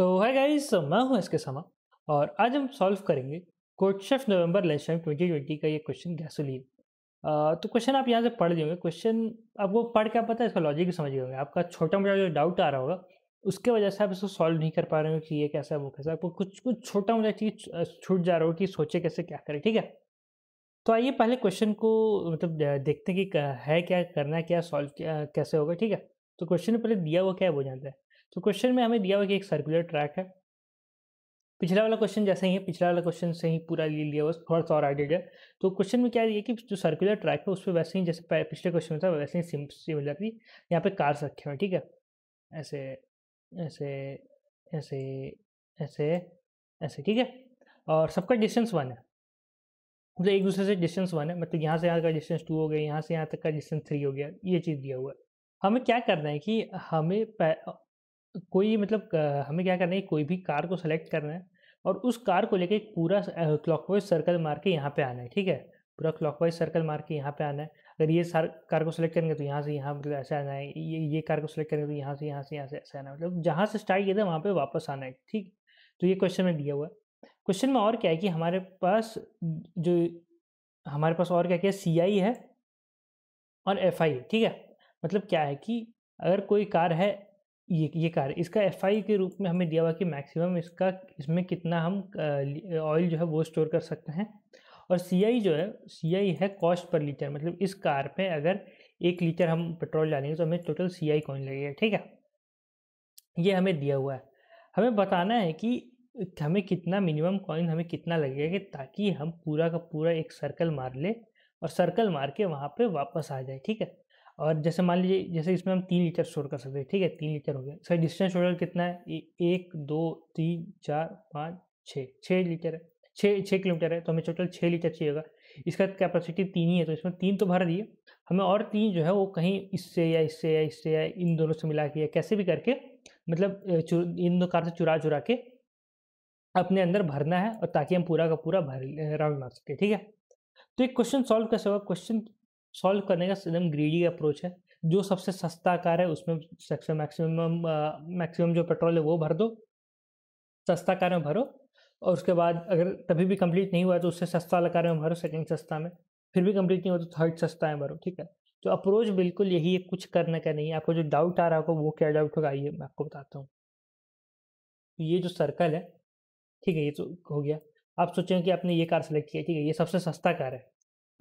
तो है गाइस मैं हूं इसके समा और आज हम सॉल्व करेंगे कोटशेफ नवंबर लेशन ट्वेंटी ट्वेंटी का ये क्वेश्चन गैसोलीन तो क्वेश्चन आप यहाँ से पढ़ लेंगे क्वेश्चन आपको पढ़ क्या पता है इसका लॉजिक भी समझ गए आपका छोटा मोटा जो डाउट आ रहा होगा उसके वजह से आप इसको सॉल्व नहीं कर पा रहे हो कि ये कैसा है वो कैसा आपको कुछ कुछ छोटा मोटा चीज़ छूट जा रहा हो कि सोचे कैसे क्या करें ठीक है तो आइए पहले क्वेश्चन को मतलब देखते हैं कि है क्या करना है क्या सॉल्व कैसे होगा ठीक है तो क्वेश्चन पहले दिया हुआ क्या है वो जानते हैं तो क्वेश्चन में हमें दिया हुआ कि एक सर्कुलर ट्रैक है पिछला वाला क्वेश्चन जैसे ही है पिछला वाला क्वेश्चन से ही पूरा ले लिया बस थोड़ा सा और आगे गया तो क्वेश्चन में क्या है कि जो सर्कुलर ट्रैक है उस पर वैसे ही जैसे पिछले क्वेश्चन में था वैसे ही सिम सिमिलर थी यहाँ पे कार्स रखे हुए ठीक है ऐसे ऐसे ऐसे ऐसे ऐसे ठीक है और सबका डिस्टेंस वन है मतलब एक दूसरे से डिस्टेंस वन है मतलब यहाँ से यहाँ का डिस्टेंस टू हो गया यहाँ से यहाँ तक का डिस्टेंस थ्री हो गया ये चीज़ दिया हुआ है हमें क्या करना है कि हमें कोई मतलब हमें क्या करना है कोई भी कार को सेलेक्ट करना है और उस कार को लेके पूरा क्लॉकवाइज सर्कल मार के यहाँ पे आना है ठीक है पूरा क्लॉकवाइज सर्कल मार के यहाँ पे आना है अगर ये सार कार को सेलेक्ट करेंगे तो यहाँ से यहाँ मतलब ऐसे आना है ये ये कार को सेलेक्ट करेंगे तो यहाँ से यहाँ से यहाँ से ऐसे आना है मतलब जहाँ से स्टार्ट किया था वहाँ पे वापस आना है ठीक तो ये क्वेश्चन में दिया हुआ है क्वेश्चन में और क्या है कि हमारे पास जो हमारे पास और क्या क्या सी आई है और एफ आई ठीक है मतलब क्या है कि अगर कोई कार है ये ये कार इसका एफ के रूप में हमें दिया हुआ कि मैक्सिमम इसका इसमें कितना हम ऑयल जो है वो स्टोर कर सकते हैं और सी जो है सी है कॉस्ट पर लीटर मतलब इस कार पे अगर एक लीटर हम पेट्रोल डालेंगे तो हमें टोटल सी आई कॉइन लगेगा ठीक है ये हमें दिया हुआ है हमें बताना है कि हमें कितना मिनिमम कॉइन हमें कितना लगेगा कि ताकि हम पूरा का पूरा एक सर्कल मार ले और सर्कल मार के वहाँ पे वापस आ जाए ठीक है और जैसे मान लीजिए जैसे इसमें हम तीन लीटर स्टोर कर सकते हैं ठीक है तीन लीटर हो गया सर डिस्टेंस टोटल कितना है ए, एक दो तीन चार पाँच छः छः लीटर है छः छः किलोमीटर है तो हमें टोटल छः लीटर चाहिए होगा इसका कैपेसिटी तीन ही है तो इसमें तीन तो भर दिए हमें और तीन जो है वो कहीं इससे या इससे या इससे या इन दोनों से मिला के या कैसे भी करके मतलब इन दो कार से चुरा चुरा के अपने अंदर भरना है और ताकि हम पूरा का पूरा भर राउंड मार सकें ठीक है तो एक क्वेश्चन सॉल्व कैसे होगा क्वेश्चन सॉल्व करने का एकदम ग्रीडी अप्रोच है जो सबसे सस्ता कार है उसमें सबसे मैक्सिमम मैक्सिमम जो पेट्रोल है वो भर दो सस्ता कार में भरो और उसके बाद अगर तभी भी कंप्लीट नहीं हुआ तो उससे सस्ता वाला कार में भरो सेकंड सस्ता में फिर भी कंप्लीट नहीं हुआ तो थर्ड सस्ता में भरो ठीक है तो अप्रोच बिल्कुल यही है कुछ करने का नहीं है आपको जो डाउट आ रहा होगा वो क्या डाउट होगा आइए मैं आपको बताता हूँ ये जो सर्कल है ठीक है ये तो हो गया आप सोचें कि आपने ये कार सेलेक्ट किया ठीक है ये सबसे सस्ता कार है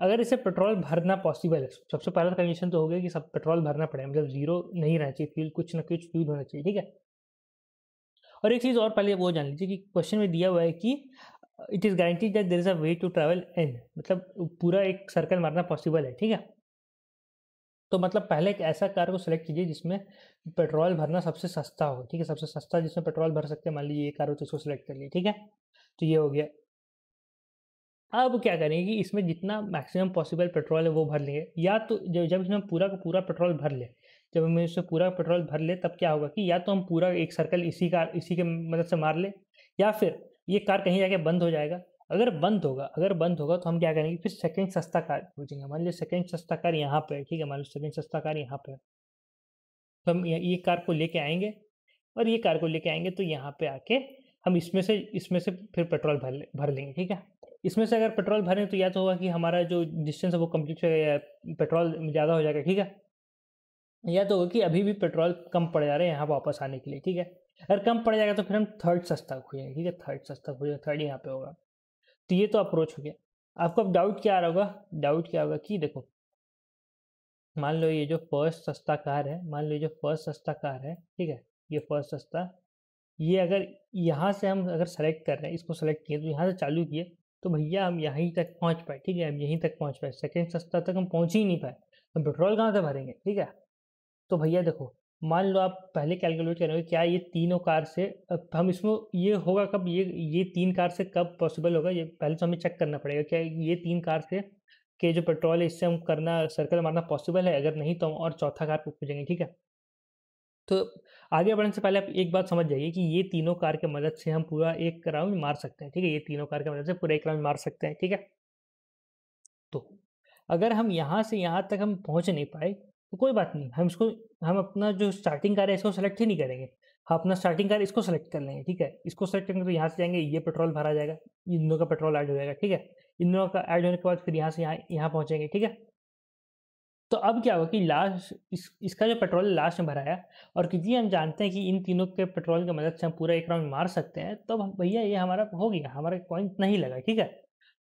अगर इसे पेट्रोल भरना पॉसिबल है सबसे पहला कंडीशन तो हो गया कि सब पेट्रोल भरना पड़े मतलब जीरो नहीं रहना चाहिए फ्यूल कुछ ना कुछ फ्यूल होना चाहिए ठीक है और एक चीज़ और पहले वो जान लीजिए कि क्वेश्चन में दिया हुआ है कि it is guaranteed that there is a way to travel an मतलब पूरा एक सर्कल मारना पॉसिबल है ठीक है तो मतलब पहले एक ऐसा कार को सिलेक्ट कीजिए जिसमें पेट्रोल भरना सबसे सस्ता हो ठीक है सबसे सस्ता जिसमें पेट्रोल भर सकते हैं मान लीजिए ये कार हो तो इसको सिलेक्ट कर लिए ठीक है तो ये हो गया अब क्या करेंगे कि इसमें जितना मैक्सिमम पॉसिबल पेट्रोल है वो भर लेंगे या तो जब जब इसमें पूरा का पूरा पेट्रोल भर ले जब हम इसमें पूरा पेट्रोल भर ले तब क्या होगा कि या तो हम पूरा एक सर्कल इसी का इसी के मदद से मार ले या फिर ये कार कहीं जाके बंद हो जाएगा अगर बंद होगा अगर बंद होगा तो हम क्या करेंगे फिर सेकेंड सस्ता कार खोजेंगे मान लीजिए सेकेंड सस्ता कार यहाँ पर ठीक है मान लीजिए सेकेंड सस्ता कार यहाँ पर तो हम ये कार को लेके आएंगे और ये कार को लेके आएंगे तो यहाँ पे आके हम इसमें से इसमें से फिर पेट्रोल भर ले भर लेंगे ठीक है इसमें से अगर पेट्रोल भरें तो या तो होगा कि हमारा जो डिस्टेंस है वो कम्प्लीट पेट्रोल ज़्यादा हो जाएगा ठीक है या तो होगा कि अभी भी पेट्रोल कम पड़ जा रहे हैं यहाँ वापस आने के लिए ठीक है अगर कम पड़ जाएगा तो फिर हम थर्ड सस्ता खोजेंगे ठीक है थर्ड सस्ता खोजेंगे थर्ड यहाँ पे होगा तो ये तो अप्रोच हो गया आपको अब डाउट क्या आ रहा होगा डाउट क्या होगा कि देखो मान लो ये जो फर्स्ट सस्ता कार है मान लो ये जो फर्स्ट सस्ता कार है ठीक है ये फर्स्ट सस्ता ये अगर यहाँ से हम अगर सेलेक्ट कर रहे हैं इसको सेलेक्ट किए तो यहाँ से चालू किए तो भैया हम यहीं तक पहुंच पाए ठीक है हम यहीं तक पहुंच पाए सेकेंड सस्ता तक हम पहुंच ही नहीं पाए हम पेट्रोल कहाँ से भरेंगे ठीक है तो भैया देखो मान लो आप पहले कैलकुलेट करोगे क्या ये तीनों कार से हम इसमें ये होगा कब ये ये तीन कार से कब पॉसिबल होगा ये पहले तो हमें चेक करना पड़ेगा क्या ये तीन कार से के जो पेट्रोल है इससे हम करना सर्कल मारना पॉसिबल है अगर नहीं तो हम और चौथा कार पर पूछेंगे ठीक है तो आगे बढ़ने से पहले आप एक बात समझ जाइए कि ये तीनों कार के मदद से हम पूरा एक राउंड मार सकते हैं ठीक है ये तीनों कार के मदद से पूरा एक राउंड मार सकते हैं ठीक है तो अगर हम यहाँ से यहाँ तक हम पहुँच नहीं पाए तो कोई बात नहीं हम इसको हम अपना जो स्टार्टिंग कार है इसको सेलेक्ट ही नहीं करेंगे हम अपना स्टार्टिंग कार इसको सेलेक्ट कर लेंगे ठीक है इसको सेलेक्ट करेंगे तो यहाँ से जाएंगे ये पेट्रोल भरा जाएगा इन दोनों का पेट्रोल ऐड हो जाएगा ठीक है इन दोनों का ऐड होने के बाद फिर यहाँ से यहाँ यहाँ पहुँचेंगे ठीक है तो अब क्या होगा कि लास्ट इस, इसका जो पेट्रोल लास्ट में भराया और क्योंकि हम जानते हैं कि इन तीनों के पेट्रोल की मदद से हम पूरा एक राउंड मार सकते हैं तो भैया ये हमारा हो गया हमारा पॉइंट नहीं लगा ठीक है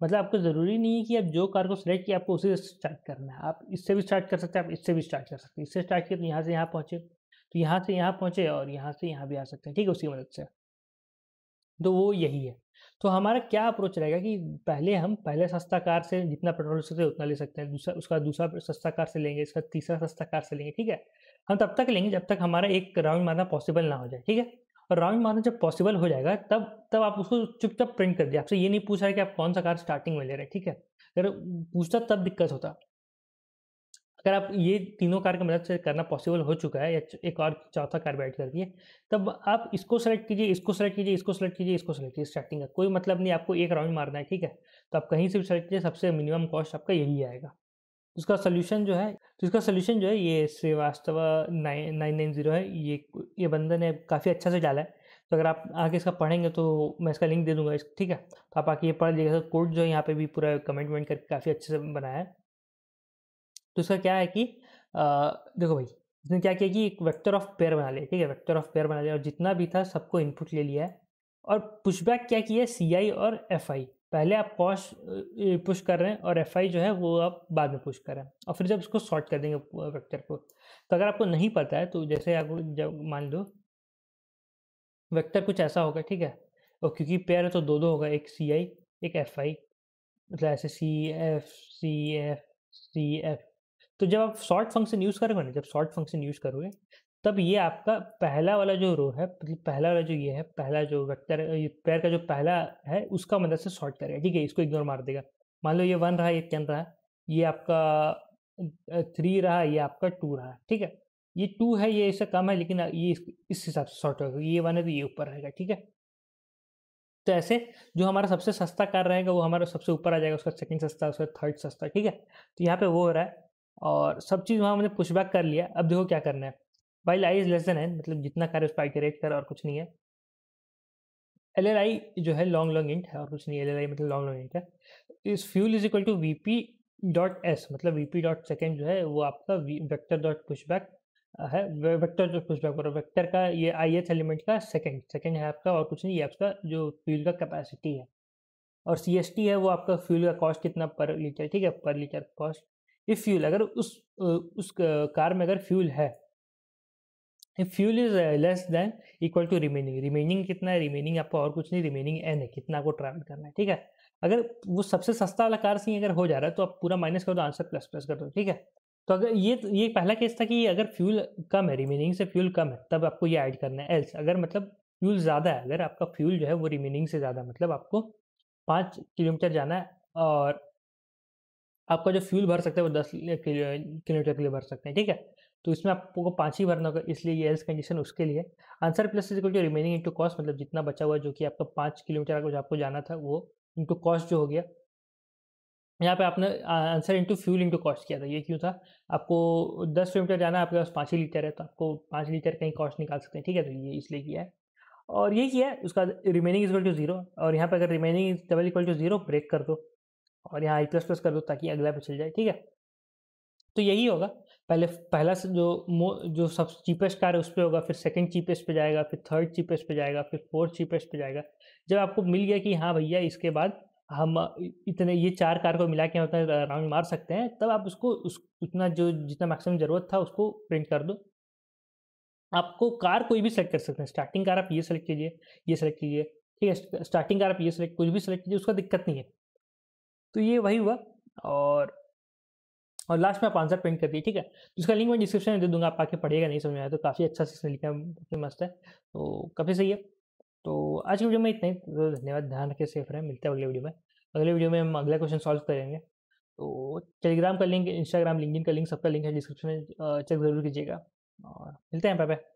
मतलब आपको ज़रूरी नहीं है कि आप जो कार को सिलेक्ट किया आपको उसी से स्टार्ट करना है आप इससे भी स्टार्ट कर सकते हैं आप इससे भी स्टार्ट कर सकते हैं इससे स्टार्ट किया तो यहाँ से यहाँ पहुँचे तो यहाँ से यहाँ पहुँचे और यहाँ से यहाँ भी आ सकते हैं ठीक है उसी मदद से तो वो यही है तो हमारा क्या अप्रोच रहेगा कि पहले हम पहले सस्ता कार से जितना पेट्रोल सकते उतना ले सकते हैं दूसरा उसका दूसरा सस्ता कार से लेंगे इसका तीसरा सस्ता कार से लेंगे ठीक है हम तब तक लेंगे जब तक हमारा एक राउंड मारना पॉसिबल ना हो जाए ठीक है और राउंड मारना जब पॉसिबल हो जाएगा तब तब आप उसको चुपचाप प्रिंट कर दिया आपसे ये नहीं पूछ रहा है कि आप कौन सा कार स्टार्टिंग में ले रहे हैं ठीक है अगर पूछता तब दिक्कत होता अगर आप ये तीनों कार की मदद से करना पॉसिबल हो चुका है या एक और चौथा कार बैठ कर दिए तब आप इसको सेलेक्ट कीजिए इसको सेलेक्ट कीजिए इसको सेलेक्ट कीजिए इसको सेलेक्ट कीजिए स्टार्टिंग का कोई मतलब नहीं आपको एक राउंड मारना है ठीक है तो आप कहीं से भी सेलेक्ट कीजिए सबसे मिनिमम कॉस्ट आपका यही आएगा उसका सोल्यूशन जो है तो इसका सोल्यूशन जो है ये Srivastava nine nine nine zero है ये ये बंधन ने काफ़ी अच्छा से डाला है तो अगर आप आगे इसका पढ़ेंगे तो मैं इसका लिंक दे दूंगा ठीक है तो आप आके ये पढ़ लीजिएगा कोड जो है यहाँ पे भी पूरा कमेंट वमेंट करके काफ़ी अच्छे से बनाया है तो इसका क्या है कि आ, देखो भाई इसने क्या किया कि एक वेक्टर ऑफ पेयर बना लिया ठीक है वेक्टर ऑफ पेयर बना लिया और जितना भी था सबको इनपुट ले लिया है और पुशबैक क्या किया सी आई और एफ आई पहले आप पॉश पुश कर रहे हैं और एफ आई जो है वो आप बाद में पुश कर रहे हैं और फिर जब इसको सॉर्ट कर देंगे वेक्टर को तो अगर आपको नहीं पता है तो जैसे आप जब मान लो वेक्टर कुछ ऐसा होगा ठीक है और क्योंकि पेयर है तो दो दो होगा एक सी आई एक एफ आई मतलब ऐसे C F C F C F तो जब आप शॉर्ट फंक्शन यूज़ करोगे ना जब शॉर्ट फंक्शन यूज़ करोगे तब ये आपका पहला वाला जो रो है मतलब पहला वाला जो ये है पहला जो वेक्टर पैर का जो पहला है उसका मदद से शॉर्ट करेगा ठीक है इसको इग्नोर मार देगा मान लो ये वन रहा ये टेन रहा ये आपका थ्री रहा ये आपका टू रहा ठीक है ये टू है ये इससे कम है लेकिन ये इस हिसाब से शॉर्ट होगा ये वन है तो ये ऊपर रहेगा ठीक है तो ऐसे जो हमारा सबसे सस्ता कार रहेगा वो हमारा सबसे ऊपर आ जाएगा उसका सेकंड सस्ता उसका थर्ड सस्ता ठीक है तो यहाँ पे वो हो रहा है और सब चीज़ वहाँ मैंने पुशबैक कर लिया अब देखो क्या करना है वाइल आई इज लेसन है मतलब जितना कर उस पर आइटरेट कर और कुछ नहीं है एल एल आई जो है लॉन्ग लॉन्ग इंट है और कुछ नहीं एल एल आई मतलब लॉन्ग लॉन्ग इंट है इस fuel is equal to V P dot S मतलब वी पी डॉट सेकेंड जो है वो आपका वेक्टर डॉट पुशबैक है वेक्टर डॉट पुशबैक और वेक्टर का ये आई एच एलिमेंट का सेकेंड सेकेंड है आपका और कुछ नहीं ये आपका जो फ्यूल का कैपेसिटी है और सी एस टी है वो आपका फ्यूल का कॉस्ट कितना पर लीटर ठीक है पर लीटर कॉस्ट इफ फ्यूल अगर उस उस कार में अगर फ्यूल है if fuel is less then equal to remaining remaining कितना है रिमेनिंग आपको और कुछ नहीं रिमेनिंग एन है कितना आपको ट्रैवल करना है ठीक है अगर वो सबसे सस्ता वाला कार सी अगर हो जा रहा है तो आप पूरा माइनस कर दो आंसर प्लस प्लस कर दो ठीक है तो अगर ये ये पहला केस था कि अगर फ्यूल कम है रिमेनिंग से फ्यूल कम है तब आपको ये ऐड करना है एल्स अगर मतलब फ्यूल ज़्यादा है अगर आपका फ्यूल जो है वो रिमेनिंग से ज़्यादा मतलब आपको पाँच किलोमीटर जाना है और आपका जो फ्यूल भर सकते हैं वो दस किलोमीटर के लिए भर सकते हैं ठीक है तो इसमें आपको पाँच ही भरना होगा इसलिए ये एल्स कंडीशन उसके लिए answer plus is equal to remaining into cost मतलब जितना बचा हुआ जो कि आपका पाँच किलोमीटर का जो आपको जाना था वो इंटू कॉस्ट जो हो गया यहाँ पे आपने answer into fuel into cost किया था ये क्यों था आपको दस किलोमीटर जाना आपके पास पाँच ही लीटर है तो आपको पाँच लीटर कहीं कॉस्ट निकाल सकते हैं ठीक है तो ये इसलिए किया है और ये किया है उसका रिमेनिंग इक्वल टू जीरो और यहाँ पर अगर remaining double equal to zero break कर दो और यहाँ आई प्लस प्लस कर दो ताकि अगला पे चल जाए ठीक है तो यही होगा पहले पहला जो जो सब चीपेस्ट कार है उस पर होगा फिर सेकंड चीपेस्ट पे जाएगा फिर थर्ड चीपेस्ट पे जाएगा फिर फोर्थ चीपेस्ट पे जाएगा जब आपको मिल गया कि हाँ भैया इसके बाद हम इतने ये चार कार को मिला के हम उतना राउंड मार सकते हैं तब आप उसको उस उतना जो जितना मैक्सिमम ज़रूरत था उसको प्रिंट कर दो आपको कार कोई भी सेलेक्ट कर सकते हैं स्टार्टिंग कार आप ये सेलेक्ट कीजिए ये सेलेक्ट कीजिए ठीक है स्टार्टिंग कार आप ये सेलेक्ट कुछ भी सेलेक्ट कीजिए उसका दिक्कत नहीं है तो ये वही हुआ और और लास्ट में आप आंसर प्रिंट कर दिए ठीक है उसका तो लिंक मैं डिस्क्रिप्शन में दे दूंगा आप आके पढ़िएगा नहीं समझ में आया तो काफ़ी अच्छा से लिखा है काफ़ी मस्त है तो काफ़ी सही है तो आज की वीडियो में इतना ही तो धन्यवाद ध्यान रखे सेफ रहे मिलते हैं अगले वीडियो में अगले वीडियो में हम अगला क्वेश्चन सॉल्व करेंगे तो टेलीग्राम का लिंक इंस्टाग्राम लिंक का लिंक सबका लिंक है डिस्क्रिप्शन में चेक जरूर कीजिएगा और मिलते हैं पापा